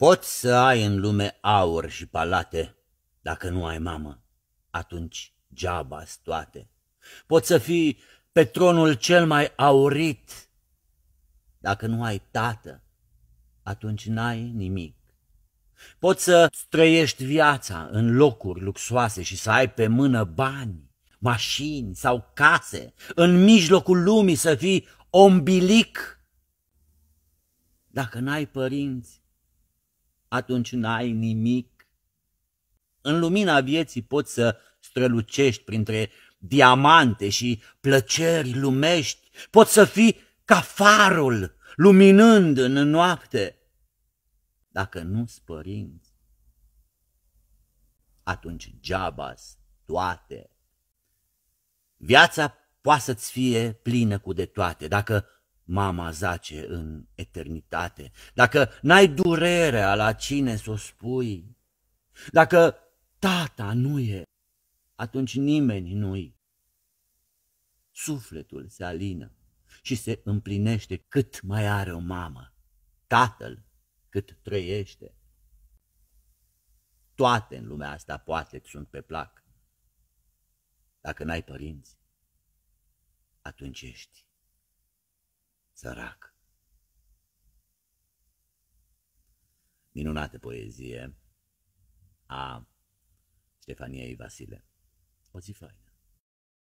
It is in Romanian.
Poți să ai în lume aur și palate, dacă nu ai mamă, atunci geaba toate. Poți să fii pe tronul cel mai aurit, dacă nu ai tată, atunci n-ai nimic. Poți să străiești viața în locuri luxoase și să ai pe mână bani, mașini sau case, în mijlocul lumii să fii ombilic. Dacă n-ai părinți, atunci n-ai nimic. În lumina vieții poți să strălucești printre diamante și plăceri lumești, poți să fii ca farul, luminând în noapte. Dacă nu spărinți, atunci geaba toate. Viața poate să-ți fie plină cu de toate, dacă mama zace în eternitate, dacă n-ai durerea la cine să o spui, dacă tata nu e, atunci nimeni nu-i. Sufletul se alină și se împlinește cât mai are o mamă, tatăl cât trăiește. Toate în lumea asta poate sunt pe plac. Dacă n-ai părinți, atunci ești sărac. Minunată poezie a Stefaniei Vasile. O zi faină.